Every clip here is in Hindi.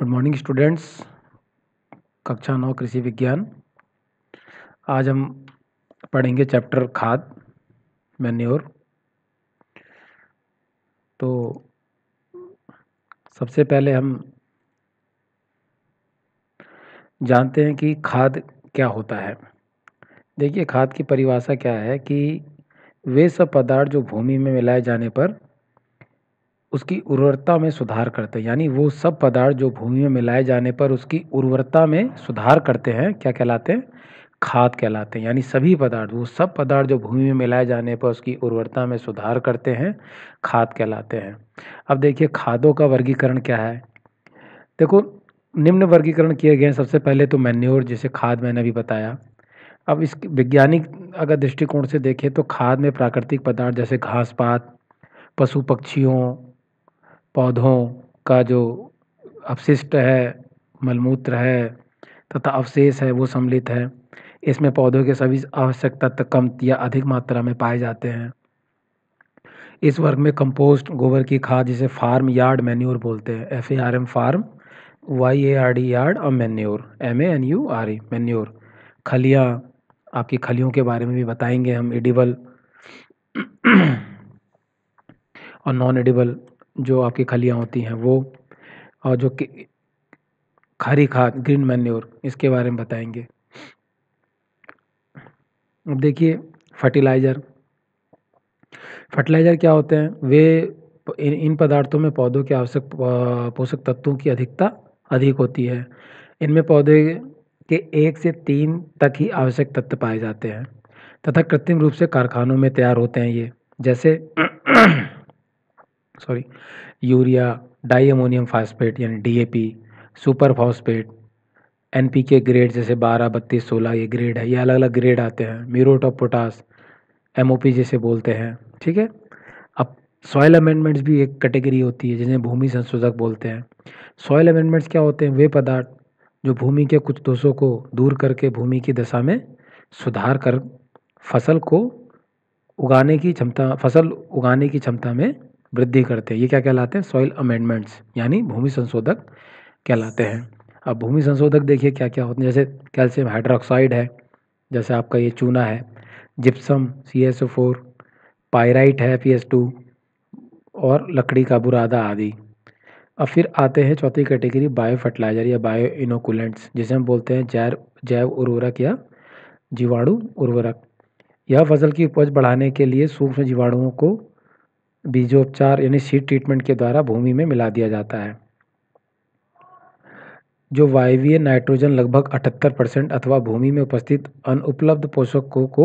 गुड मॉर्निंग स्टूडेंट्स कक्षा नौ कृषि विज्ञान आज हम पढ़ेंगे चैप्टर खाद मैन्योर तो सबसे पहले हम जानते हैं कि खाद क्या होता है देखिए खाद की परिभाषा क्या है कि वे सब पदार्थ जो भूमि में मिलाए जाने पर उसकी उर्वरता में सुधार करते हैं यानी वो सब पदार्थ जो भूमि में मिलाए जाने पर उसकी उर्वरता में सुधार करते हैं क्या कहलाते हैं खाद कहलाते हैं यानी सभी पदार्थ वो सब पदार्थ जो भूमि में मिलाए जाने पर उसकी उर्वरता में सुधार करते हैं खाद कहलाते हैं अब देखिए खादों का वर्गीकरण क्या है देखो निम्न वर्गीकरण किए गए हैं सबसे पहले तो मैन्योर जिसे खाद मैंने अभी बताया अब इस वैज्ञानिक अगर दृष्टिकोण से देखें तो खाद में प्राकृतिक पदार्थ जैसे घास पात पशु पक्षियों पौधों का जो अवशिष्ट है मलमूत्र है तथा अवशेष है वो सम्मिलित है इसमें पौधों के सभी आवश्यकता तत्व कम या अधिक मात्रा में पाए जाते हैं इस वर्ग में कंपोस्ट गोबर की खाद जिसे फार्म यार्ड मैन्योर बोलते हैं F A R M farm Y A R D yard और manure M A N U R E manure खलियाँ आपकी खलियों के बारे में भी बताएंगे हम एडिबल और नॉन एडिबल जो आपकी खलियाँ होती हैं वो और जो खारी खरी खाद ग्रीन मैन्योर इसके बारे में बताएंगे अब देखिए फर्टिलाइज़र फर्टिलाइज़र क्या होते हैं वे इन पदार्थों में पौधों के आवश्यक पोषक तत्वों की अधिकता अधिक होती है इनमें पौधे के एक से तीन तक ही आवश्यक तत्व पाए जाते हैं तथा कृत्रिम रूप से कारखानों में तैयार होते हैं ये जैसे sorry urea di ammonium phosphate यानी DAP super phosphate NPK grade जैसे बारह बत्तीस सोलह ये ग्रेड है ये अलग अलग ग्रेड आते हैं म्यूरोट ऑफ पोटास पी जैसे बोलते हैं ठीक है अब सॉयल अमेंडमेंट्स भी एक कैटेगरी होती है जिन्हें भूमि संशोधक बोलते हैं सॉयल अमेंडमेंट्स क्या होते हैं वे पदार्थ जो भूमि के कुछ दोषों को दूर करके भूमि की दशा में सुधार कर फसल को उगाने की क्षमता फसल उगाने की क्षमता में वृद्धि करते हैं ये क्या कहलाते हैं सॉइल अमेंडमेंट्स यानी भूमि संशोधक कहलाते हैं अब भूमि संशोधक देखिए क्या क्या होते हैं जैसे कैल्शियम हाइड्रोक्साइड है जैसे आपका ये चूना है gypsum C S O four pyrite है पी एस टू और लकड़ी का बुरादा आदि अब फिर आते हैं चौथी कैटेगरी बायो फर्टिलाइज़र या बायो इनोकुलेंट्स जिसे हम बोलते हैं जैर जैव उर्वरक या जीवाणु उर्वरक यह फसल की उपज बढ़ाने के लिए सूक्ष्म जीवाणुओं को बीजोपचार यानी सीड ट्रीटमेंट के द्वारा भूमि में मिला दिया जाता है जो वायवीय नाइट्रोजन लगभग 78 परसेंट अथवा भूमि में उपस्थित अनुपलब्ध पोषकों को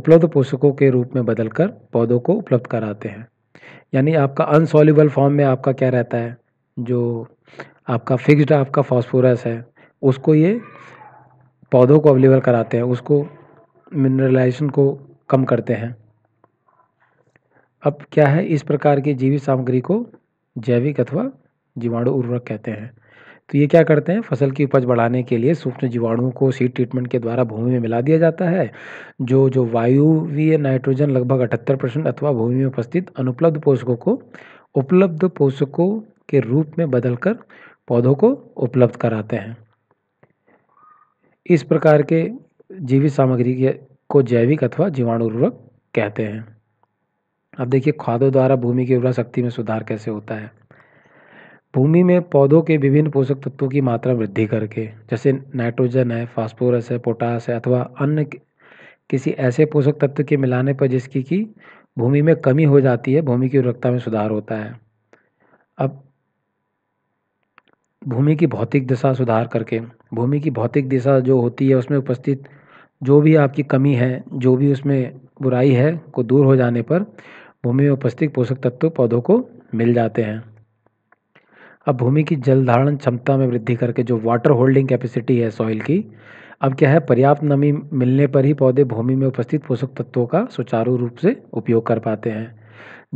उपलब्ध पोषकों के रूप में बदलकर पौधों को उपलब्ध कराते हैं यानी आपका अनसॉल्युबल फॉर्म में आपका क्या रहता है जो आपका फिक्स्ड आपका फॉस्फोरस है उसको ये पौधों को अवेलेबल कराते हैं उसको मिनरलाइजेशन को कम करते हैं अब क्या है इस प्रकार की जीवित सामग्री को जैविक अथवा जीवाणु उर्वरक कहते हैं तो ये क्या करते हैं फसल की उपज बढ़ाने के लिए सूक्ष्म जीवाणुओं को सीड ट्रीटमेंट के द्वारा भूमि में मिला दिया जाता है जो जो वायुवीय नाइट्रोजन लगभग अठहत्तर परसेंट अथवा भूमि में उपस्थित अनुपलब्ध पोषकों को उपलब्ध पोषकों के रूप में बदलकर पौधों को उपलब्ध कराते हैं इस प्रकार के जीवित सामग्री के को जैविक अथवा जीवाणु उर्वरक कहते हैं अब देखिए खादों द्वारा भूमि की उर्वरा शक्ति में सुधार कैसे होता है भूमि में पौधों के विभिन्न पोषक तत्वों की मात्रा वृद्धि करके जैसे नाइट्रोजन है फास्फोरस है पोटास है अथवा अन्य किसी ऐसे पोषक तत्व के मिलाने पर जिसकी कि भूमि में कमी हो जाती है भूमि की उर्वरकता में सुधार होता है अब भूमि की भौतिक दिशा सुधार करके भूमि की भौतिक दिशा जो होती है उसमें उपस्थित जो भी आपकी कमी है जो भी उसमें बुराई है को दूर हो जाने पर भूमि में उपस्थित पोषक तत्व पौधों को मिल जाते हैं अब भूमि की जल धारण क्षमता में वृद्धि करके जो वाटर होल्डिंग कैपेसिटी है सॉइल की अब क्या है पर्याप्त नमी मिलने पर ही पौधे भूमि में उपस्थित पोषक तत्वों का सुचारू रूप से उपयोग कर पाते हैं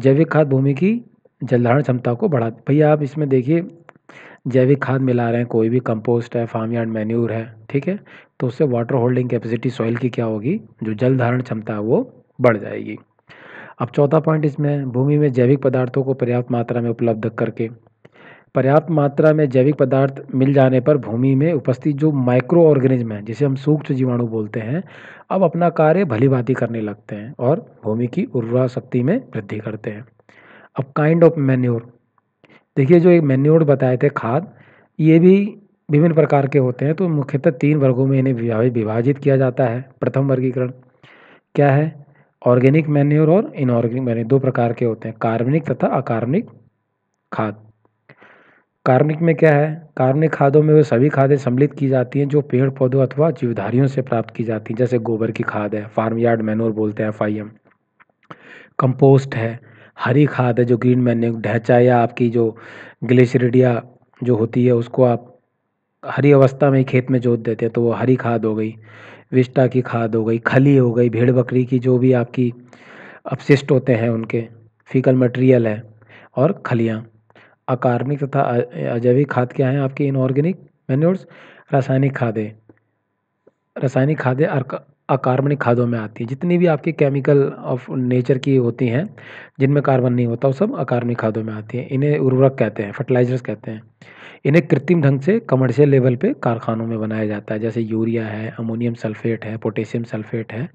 जैविक खाद भूमि की जलधारण क्षमता को बढ़ा भैया आप इसमें देखिए जैविक खाद मिला रहे हैं कोई भी कंपोस्ट है फार्म यार्ड मैन्यूर है ठीक है तो उससे वाटर होल्डिंग कैपेसिटी सॉइल की क्या होगी जो जल धारण क्षमता है वो बढ़ जाएगी अब चौथा पॉइंट इसमें भूमि में जैविक पदार्थों को पर्याप्त मात्रा में उपलब्ध करके पर्याप्त मात्रा में जैविक पदार्थ मिल जाने पर भूमि में उपस्थित जो माइक्रो ऑर्गेनिज्म है जिसे हम सूक्ष्म जीवाणु बोलते हैं अब अपना कार्य भली भांति करने लगते हैं और भूमि की उर्वरा शक्ति में वृद्धि करते हैं अब काइंड ऑफ मैन्योर देखिए जो एक मैन्योर बताए थे खाद ये भी विभिन्न प्रकार के होते हैं तो मुख्यतः तीन वर्गों में इन्हें विभाजित किया जाता है प्रथम वर्गीकरण क्या है ऑर्गेनिक मैन्योर और इनऑर्गेनिक मैन्योर दो प्रकार के होते हैं कार्बनिक तथा अकार्बनिक खाद कार्बनिक में क्या है कार्बनिक खादों में वो सभी खादें सम्मिलित की जाती हैं जो पेड़ पौधों अथवा जीवधारियों से प्राप्त की जाती हैं जैसे गोबर की खाद है फार्म यार्ड मैनोर बोलते हैं एफ कंपोस्ट है हरी खाद है जो ग्रीन मैन्योर ढैचा या आपकी जो ग्लेशरिडिया जो होती है उसको आप हरी अवस्था में ही खेत में जोत देते हैं तो वो हरी खाद हो गई विस्टा की खाद हो गई खली हो गई भेड़ बकरी की जो भी आपकी अपशिष्ट होते हैं उनके फीकल मटेरियल है और खलियाँ अकार्बनिक तथा अजैविक खाद क्या हैं आपकी इनऑर्गेनिक मैन्योर्स रासायनिक खादें रासायनिक खादें अकार्बनिक खादों में आती हैं जितनी भी आपकी केमिकल ऑफ नेचर की होती हैं जिनमें कार्बन नहीं होता वो सब अकार्बनिक खादों में आती हैं इन्हें उर्वरक कहते हैं फर्टिलाइजर्स कहते हैं इन्हें कृत्रिम ढंग से कमर्शियल लेवल पे कारखानों में बनाया जाता है जैसे यूरिया है अमोनियम सल्फेट है पोटेशियम सल्फेट है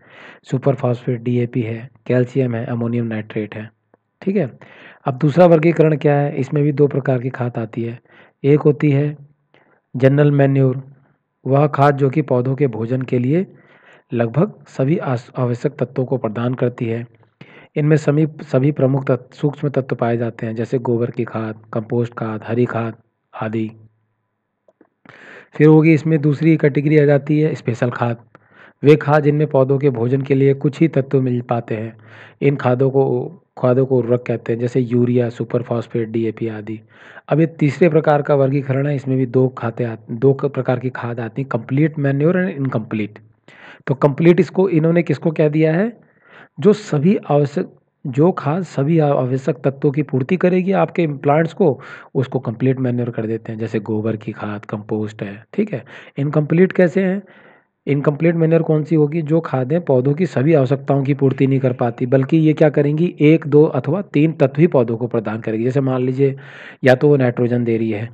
सुपर फॉस्फेट डीएपी है कैल्शियम है अमोनियम नाइट्रेट है ठीक है अब दूसरा वर्गीकरण क्या है इसमें भी दो प्रकार की खाद आती है एक होती है जनरल मैन्योर वह खाद जो कि पौधों के भोजन के लिए लगभग सभी आवश्यक तत्वों को प्रदान करती है इनमें सभी सभी प्रमुख तत्व सूक्ष्म तत्व पाए जाते हैं जैसे गोबर की खाद कंपोस्ट खाद हरी खाद आदि फिर होगी इसमें दूसरी कैटेगरी आ जाती है स्पेशल खाद वे खाद जिनमें पौधों के भोजन के लिए कुछ ही तत्व मिल पाते हैं इन खादों को खादों को उर्वरक कहते हैं जैसे यूरिया सुपर फॉस्फेट डीएपी आदि अब ये तीसरे प्रकार का वर्गीकरण है इसमें भी दो खाते दो प्रकार की खाद आती है कंप्लीट मैन्योर एंड इनकम्प्लीट तो कंप्लीट इसको इन्होंने किसको कह दिया है जो सभी आवश्यक जो खाद सभी आवश्यक तत्वों की पूर्ति करेगी आपके प्लांट्स को उसको कंप्लीट मैन्योर कर देते हैं जैसे गोबर की खाद कंपोस्ट है ठीक है इनकम्प्लीट कैसे हैं इनकम्प्लीट मैनर कौन सी होगी जो खादें पौधों की सभी आवश्यकताओं की पूर्ति नहीं कर पाती बल्कि ये क्या करेंगी एक दो अथवा तीन तत्व ही पौधों को प्रदान करेगी जैसे मान लीजिए या तो वो नाइट्रोजन दे रही है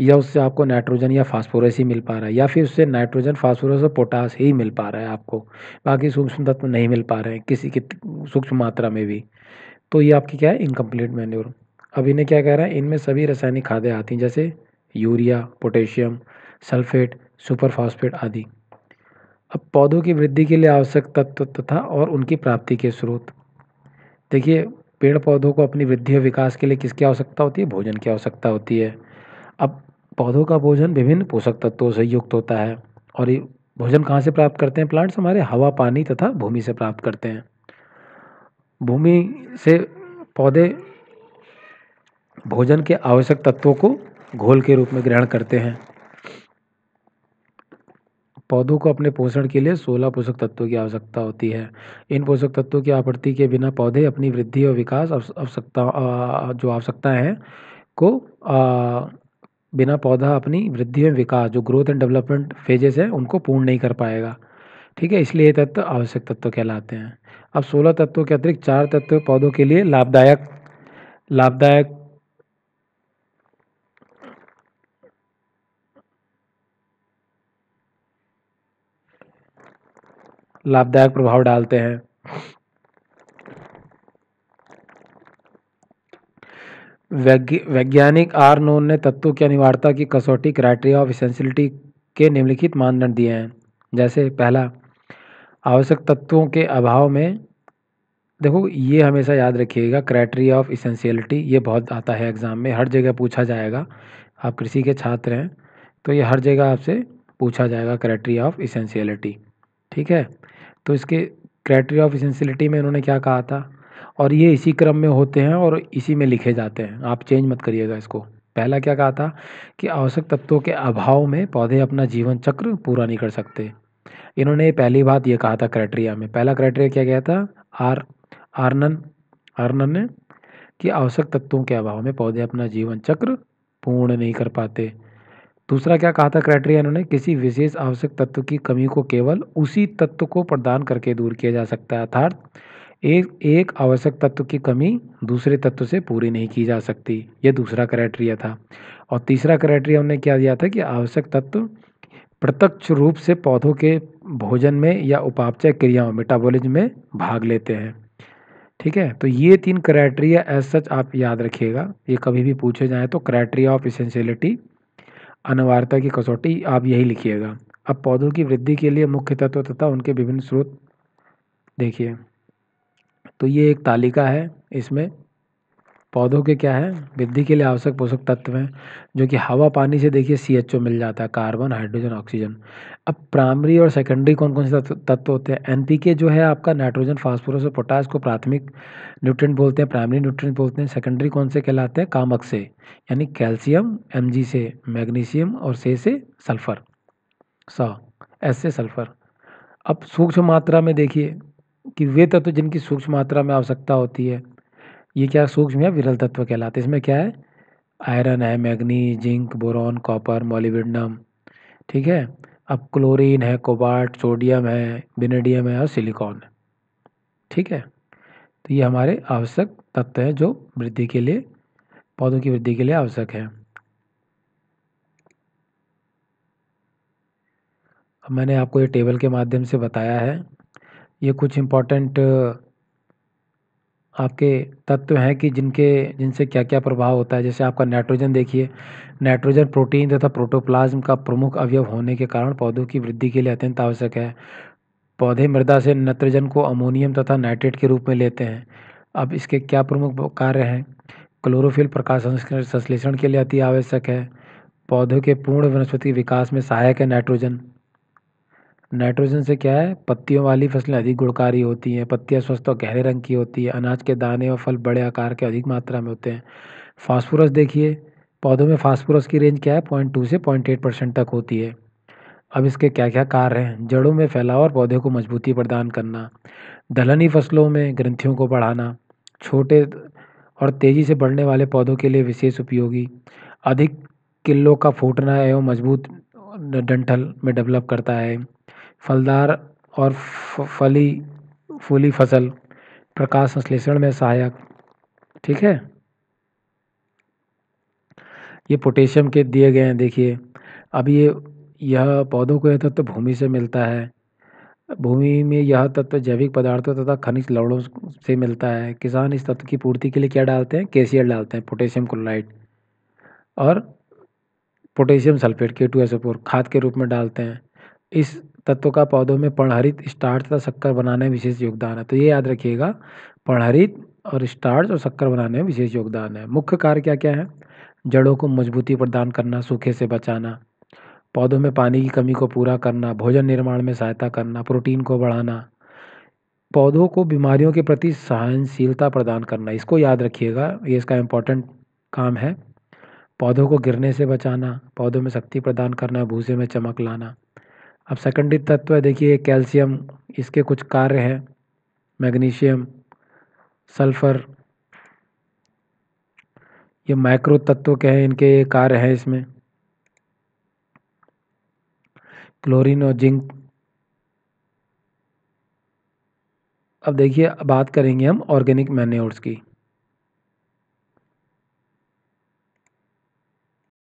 या उससे आपको नाइट्रोजन या फास्फोरस ही मिल पा रहा है या फिर उससे नाइट्रोजन फास्फोरस और पोटास ही मिल पा रहा है आपको बाकी सूक्ष्म तत्व नहीं मिल पा रहे हैं किसी की सूक्ष्म मात्रा में भी तो ये आपकी क्या है इनकम्प्लीट मैन्योर अब इन्हें क्या कह रहा है इनमें सभी रासायनिक खादें आती हैं जैसे यूरिया पोटेशियम सल्फेट सुपरफॉस्फेट आदि अब पौधों की वृद्धि के लिए आवश्यक तत्व तथा और उनकी प्राप्ति के स्रोत देखिए पेड़ पौधों को अपनी वृद्धि और विकास के लिए किसकी आवश्यकता होती है भोजन की आवश्यकता होती है पौधों का भोजन विभिन्न पोषक तत्वों से युक्त होता है और ये भोजन कहाँ से प्राप्त करते हैं प्लांट्स हमारे हवा पानी तथा भूमि से प्राप्त करते हैं भूमि से पौधे भोजन के आवश्यक तत्वों को घोल के रूप में ग्रहण करते हैं पौधों को अपने पोषण के लिए 16 पोषक तत्वों की आवश्यकता होती है इन पोषक तत्वों की आपूर्ति के बिना पौधे अपनी वृद्धि और विकास आवश्यकता जो आवश्यकताएं हैं को आ, बिना पौधा अपनी वृद्धि एवं विकास जो ग्रोथ एंड डेवलपमेंट फेजेस है उनको पूर्ण नहीं कर पाएगा ठीक है इसलिए ये तत्व आवश्यक तत्व कहलाते हैं अब सोलह तत्वों के अतिरिक्त चार तत्व पौधों के लिए लाभदायक लाभदायक लाभदायक प्रभाव डालते हैं वैज्ञानिक आर नोन ने तत्वों की अनिवार्यता की कसौटी क्राइटेरिया ऑफ इसेंसिलिटी के निम्नलिखित मानदंड दिए हैं जैसे पहला आवश्यक तत्वों के अभाव में देखो ये हमेशा याद रखिएगा क्राइटेरिया ऑफ इसेंशियलिटी ये बहुत आता है एग्ज़ाम में हर जगह पूछा जाएगा आप कृषि के छात्र हैं तो ये हर जगह आपसे पूछा जाएगा क्राइटेरिया ऑफ इसेंशियलिटी ठीक है तो इसके क्राइटेरिया ऑफ इसेंशियलिटी में इन्होंने क्या कहा था और ये इसी क्रम में होते हैं और इसी में लिखे जाते हैं आप चेंज मत करिएगा इसको पहला क्या कहा था कि आवश्यक तत्वों के अभाव में पौधे अपना जीवन चक्र पूरा नहीं कर सकते इन्होंने पहली बात ये कहा था क्राइटेरिया में पहला क्राइटेरिया क्या गया था आर आर्नन आर्नन ने कि आवश्यक तत्वों के अभाव में पौधे अपना जीवन चक्र पूर्ण नहीं कर पाते दूसरा क्या कहा था क्राइटेरिया इन्होंने किसी विशेष आवश्यक तत्व की कमी को केवल उसी तत्व को प्रदान करके दूर किया जा सकता है अर्थात एक एक आवश्यक तत्व की कमी दूसरे तत्व से पूरी नहीं की जा सकती ये दूसरा क्राइटेरिया था और तीसरा क्राइटेरिया हमने क्या दिया था कि आवश्यक तत्व प्रत्यक्ष रूप से पौधों के भोजन में या उपापचय क्रियाओं मेटाबॉलिज्म में भाग लेते हैं ठीक है तो ये तीन क्राइटेरिया एज सच आप याद रखिएगा ये कभी भी पूछे जाए तो क्राइटेरिया ऑफ इसेंशियलिटी अनिवार्यता की कसौटी आप यही लिखिएगा अब पौधों की वृद्धि के लिए मुख्य तत्व तथा उनके विभिन्न स्रोत देखिए तो ये एक तालिका है इसमें पौधों के क्या है वृद्धि के लिए आवश्यक पोषक तत्व हैं जो कि हवा पानी से देखिए सी एच ओ मिल जाता है कार्बन हाइड्रोजन ऑक्सीजन अब प्राइमरी और सेकेंडरी कौन कौन से तत्व होते हैं एन पी के जो है आपका नाइट्रोजन फास्फोरस और पोटास को प्राथमिक न्यूट्रेंट बोलते हैं प्राइमरी न्यूट्रेंट बोलते हैं सेकेंडरी कौन से कहलाते हैं कामक से यानी कैल्शियम एम जी से मैग्नीशियम और से से सल्फर सा एस से सल्फर अब सूक्ष्म मात्रा में देखिए कि वे तत्व जिनकी सूक्ष्म मात्रा में आवश्यकता होती है ये क्या सूक्ष्म या विरल तत्व कहलाते हैं इसमें क्या है आयरन है मैग्नी जिंक बोरॉन कॉपर मोलिविडनम ठीक है अब क्लोरीन है कोबाल्ट सोडियम है बिनेडियम है और सिलिकॉन है ठीक है तो ये हमारे आवश्यक तत्व हैं जो वृद्धि के लिए पौधों की वृद्धि के लिए आवश्यक है मैंने आपको ये टेबल के माध्यम से बताया है ये कुछ इम्पॉर्टेंट आपके तत्व हैं कि जिनके जिनसे क्या क्या प्रभाव होता है जैसे आपका नाइट्रोजन देखिए नाइट्रोजन प्रोटीन तथा प्रोटोप्लाज्म का प्रमुख अवयव होने के कारण पौधों की वृद्धि के लिए अत्यंत आवश्यक है पौधे मृदा से नाइट्रोजन को अमोनियम तथा नाइट्रेट के रूप में लेते हैं अब इसके क्या प्रमुख कार्य हैं क्लोरोफिल प्रकाश संश्लेषण के लिए अति आवश्यक है पौधों के पूर्ण वनस्पति विकास में सहायक है नाइट्रोजन नाइट्रोजन से क्या है पत्तियों वाली फसलें अधिक गुणकारी होती हैं पत्तियाँ स्वस्थ और गहरे रंग की होती है अनाज के दाने और फल बड़े आकार के अधिक मात्रा में होते हैं फास्फोरस देखिए पौधों में फास्फोरस की रेंज क्या है पॉइंट टू से पॉइंट एट परसेंट तक होती है अब इसके क्या क्या कार्य हैं जड़ों में फैलाव और पौधे को मजबूती प्रदान करना दलहनी फसलों में ग्रंथियों को बढ़ाना छोटे और तेज़ी से बढ़ने वाले पौधों के लिए विशेष उपयोगी अधिक किलो का फूटना एवं मजबूत डंठल में डेवलप करता है फलदार और फली फूली फसल प्रकाश संश्लेषण में सहायक ठीक है ये पोटेशियम के दिए गए हैं देखिए अब ये यह पौधों को यह तत्व तो भूमि से मिलता है भूमि में यह तत्व तो जैविक पदार्थों तथा खनिज लवड़ों से मिलता है किसान इस तत्व की पूर्ति के लिए क्या डालते हैं कैसियर डालते हैं पोटेशियम क्लोराइड और पोटेशियम सल्फेट के टू खाद के रूप में डालते हैं इस तत्व का पौधों में पर्णहरित स्टार्च तथा शक्कर बनाने में विशेष योगदान है तो ये याद रखिएगा पर्णहरित और स्टार्च और शक्कर बनाने में विशेष योगदान है मुख्य कार्य क्या क्या है जड़ों को मजबूती प्रदान करना सूखे से बचाना पौधों में पानी की कमी को पूरा करना भोजन निर्माण में सहायता करना प्रोटीन को बढ़ाना पौधों को बीमारियों के प्रति सहनशीलता प्रदान करना इसको याद रखिएगा ये इसका इम्पोर्टेंट काम है पौधों को गिरने से बचाना पौधों में शक्ति प्रदान करना भूसे में चमक लाना अब सेकेंडरी तत्व है देखिए कैल्शियम इसके कुछ कार्य हैं मैग्नीशियम सल्फर ये माइक्रो तत्व के हैं इनके ये कार्य हैं इसमें क्लोरीन और जिंक अब देखिए बात करेंगे हम ऑर्गेनिक मैन्योर्स की